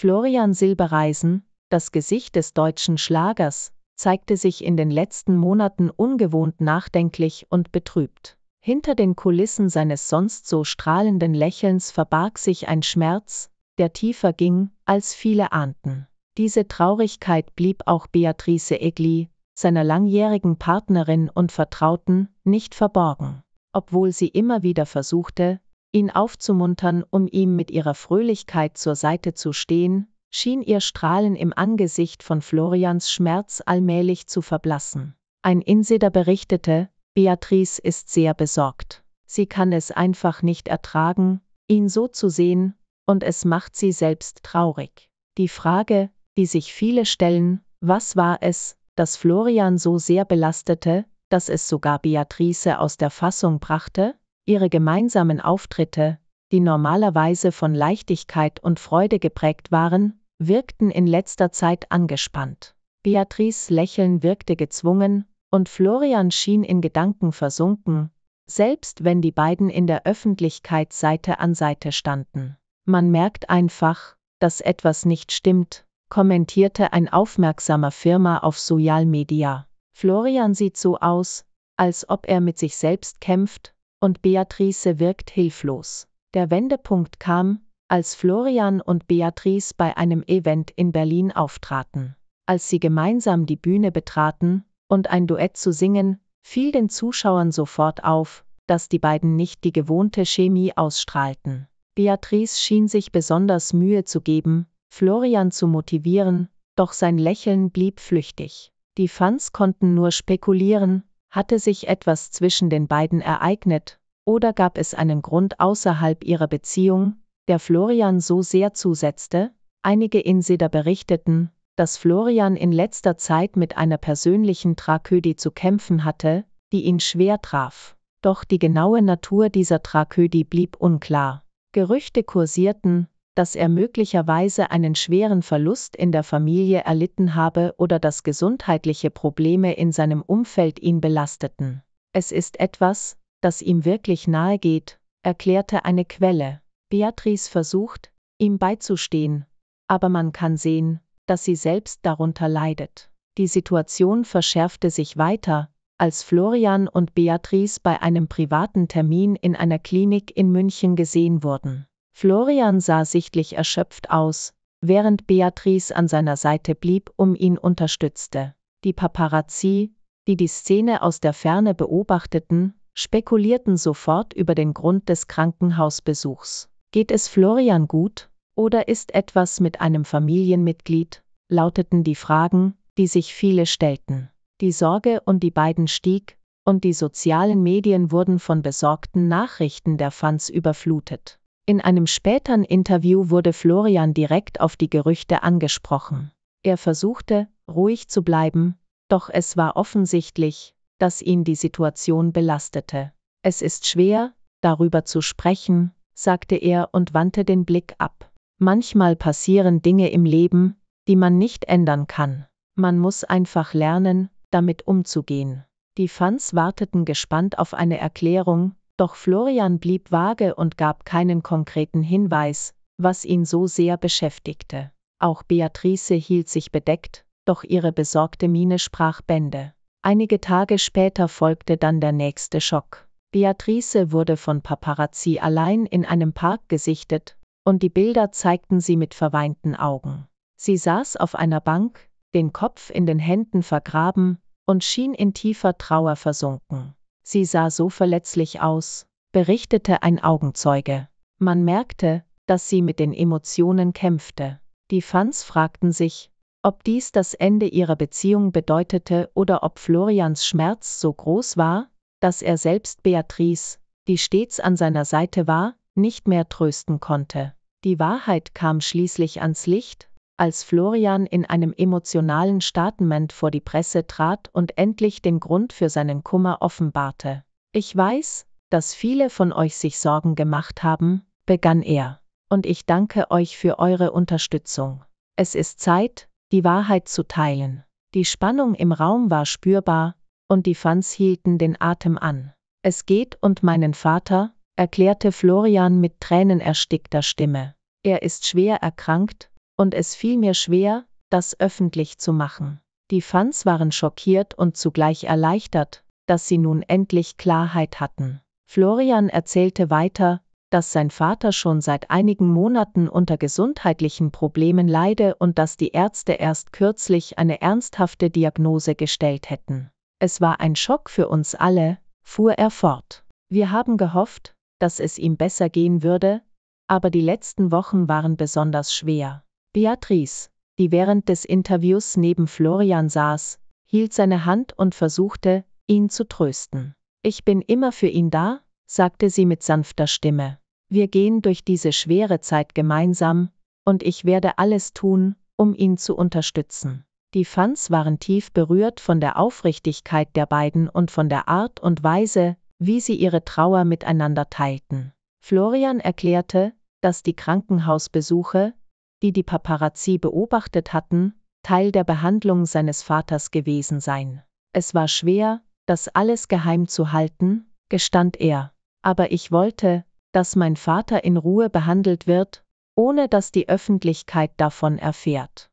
Florian Silbereisen, das Gesicht des deutschen Schlagers, zeigte sich in den letzten Monaten ungewohnt nachdenklich und betrübt. Hinter den Kulissen seines sonst so strahlenden Lächelns verbarg sich ein Schmerz, der tiefer ging, als viele ahnten. Diese Traurigkeit blieb auch Beatrice Egli, seiner langjährigen Partnerin und Vertrauten, nicht verborgen. Obwohl sie immer wieder versuchte, ihn aufzumuntern, um ihm mit ihrer Fröhlichkeit zur Seite zu stehen, schien ihr Strahlen im Angesicht von Florians Schmerz allmählich zu verblassen. Ein Insider berichtete, Beatrice ist sehr besorgt. Sie kann es einfach nicht ertragen, ihn so zu sehen, und es macht sie selbst traurig. Die Frage, die sich viele stellen, was war es, das Florian so sehr belastete, dass es sogar Beatrice aus der Fassung brachte? Ihre gemeinsamen Auftritte, die normalerweise von Leichtigkeit und Freude geprägt waren, wirkten in letzter Zeit angespannt. Beatrice Lächeln wirkte gezwungen, und Florian schien in Gedanken versunken, selbst wenn die beiden in der Öffentlichkeit Seite an Seite standen. Man merkt einfach, dass etwas nicht stimmt, kommentierte ein aufmerksamer Firma auf Social Media. Florian sieht so aus, als ob er mit sich selbst kämpft, und Beatrice wirkt hilflos. Der Wendepunkt kam, als Florian und Beatrice bei einem Event in Berlin auftraten. Als sie gemeinsam die Bühne betraten und ein Duett zu singen, fiel den Zuschauern sofort auf, dass die beiden nicht die gewohnte Chemie ausstrahlten. Beatrice schien sich besonders Mühe zu geben, Florian zu motivieren, doch sein Lächeln blieb flüchtig. Die Fans konnten nur spekulieren, hatte sich etwas zwischen den beiden ereignet, oder gab es einen Grund außerhalb ihrer Beziehung, der Florian so sehr zusetzte? Einige Insider berichteten, dass Florian in letzter Zeit mit einer persönlichen Tragödie zu kämpfen hatte, die ihn schwer traf. Doch die genaue Natur dieser Tragödie blieb unklar. Gerüchte kursierten, dass er möglicherweise einen schweren Verlust in der Familie erlitten habe oder dass gesundheitliche Probleme in seinem Umfeld ihn belasteten. Es ist etwas, das ihm wirklich nahe geht, erklärte eine Quelle. Beatrice versucht, ihm beizustehen, aber man kann sehen, dass sie selbst darunter leidet. Die Situation verschärfte sich weiter, als Florian und Beatrice bei einem privaten Termin in einer Klinik in München gesehen wurden. Florian sah sichtlich erschöpft aus, während Beatrice an seiner Seite blieb, um ihn unterstützte. Die Paparazzi, die die Szene aus der Ferne beobachteten, spekulierten sofort über den Grund des Krankenhausbesuchs. Geht es Florian gut, oder ist etwas mit einem Familienmitglied? lauteten die Fragen, die sich viele stellten. Die Sorge um die beiden stieg, und die sozialen Medien wurden von besorgten Nachrichten der Fans überflutet. In einem späteren Interview wurde Florian direkt auf die Gerüchte angesprochen. Er versuchte, ruhig zu bleiben, doch es war offensichtlich, dass ihn die Situation belastete. Es ist schwer, darüber zu sprechen, sagte er und wandte den Blick ab. Manchmal passieren Dinge im Leben, die man nicht ändern kann. Man muss einfach lernen, damit umzugehen. Die Fans warteten gespannt auf eine Erklärung, doch Florian blieb vage und gab keinen konkreten Hinweis, was ihn so sehr beschäftigte. Auch Beatrice hielt sich bedeckt, doch ihre besorgte Miene sprach Bände. Einige Tage später folgte dann der nächste Schock. Beatrice wurde von Paparazzi allein in einem Park gesichtet, und die Bilder zeigten sie mit verweinten Augen. Sie saß auf einer Bank, den Kopf in den Händen vergraben, und schien in tiefer Trauer versunken. Sie sah so verletzlich aus, berichtete ein Augenzeuge. Man merkte, dass sie mit den Emotionen kämpfte. Die Fans fragten sich, ob dies das Ende ihrer Beziehung bedeutete oder ob Florians Schmerz so groß war, dass er selbst Beatrice, die stets an seiner Seite war, nicht mehr trösten konnte. Die Wahrheit kam schließlich ans Licht, als Florian in einem emotionalen Statement vor die Presse trat und endlich den Grund für seinen Kummer offenbarte. Ich weiß, dass viele von euch sich Sorgen gemacht haben, begann er, und ich danke euch für eure Unterstützung. Es ist Zeit, die Wahrheit zu teilen. Die Spannung im Raum war spürbar, und die Fans hielten den Atem an. Es geht und meinen Vater, erklärte Florian mit tränenerstickter Stimme. Er ist schwer erkrankt, und es fiel mir schwer, das öffentlich zu machen. Die Fans waren schockiert und zugleich erleichtert, dass sie nun endlich Klarheit hatten. Florian erzählte weiter, dass sein Vater schon seit einigen Monaten unter gesundheitlichen Problemen leide und dass die Ärzte erst kürzlich eine ernsthafte Diagnose gestellt hätten. Es war ein Schock für uns alle, fuhr er fort. Wir haben gehofft, dass es ihm besser gehen würde, aber die letzten Wochen waren besonders schwer. Beatrice, die während des Interviews neben Florian saß, hielt seine Hand und versuchte, ihn zu trösten. Ich bin immer für ihn da, sagte sie mit sanfter Stimme. Wir gehen durch diese schwere Zeit gemeinsam, und ich werde alles tun, um ihn zu unterstützen. Die Fans waren tief berührt von der Aufrichtigkeit der beiden und von der Art und Weise, wie sie ihre Trauer miteinander teilten. Florian erklärte, dass die Krankenhausbesuche, die die Paparazzi beobachtet hatten, Teil der Behandlung seines Vaters gewesen sein. Es war schwer, das alles geheim zu halten, gestand er, aber ich wollte, dass mein Vater in Ruhe behandelt wird, ohne dass die Öffentlichkeit davon erfährt.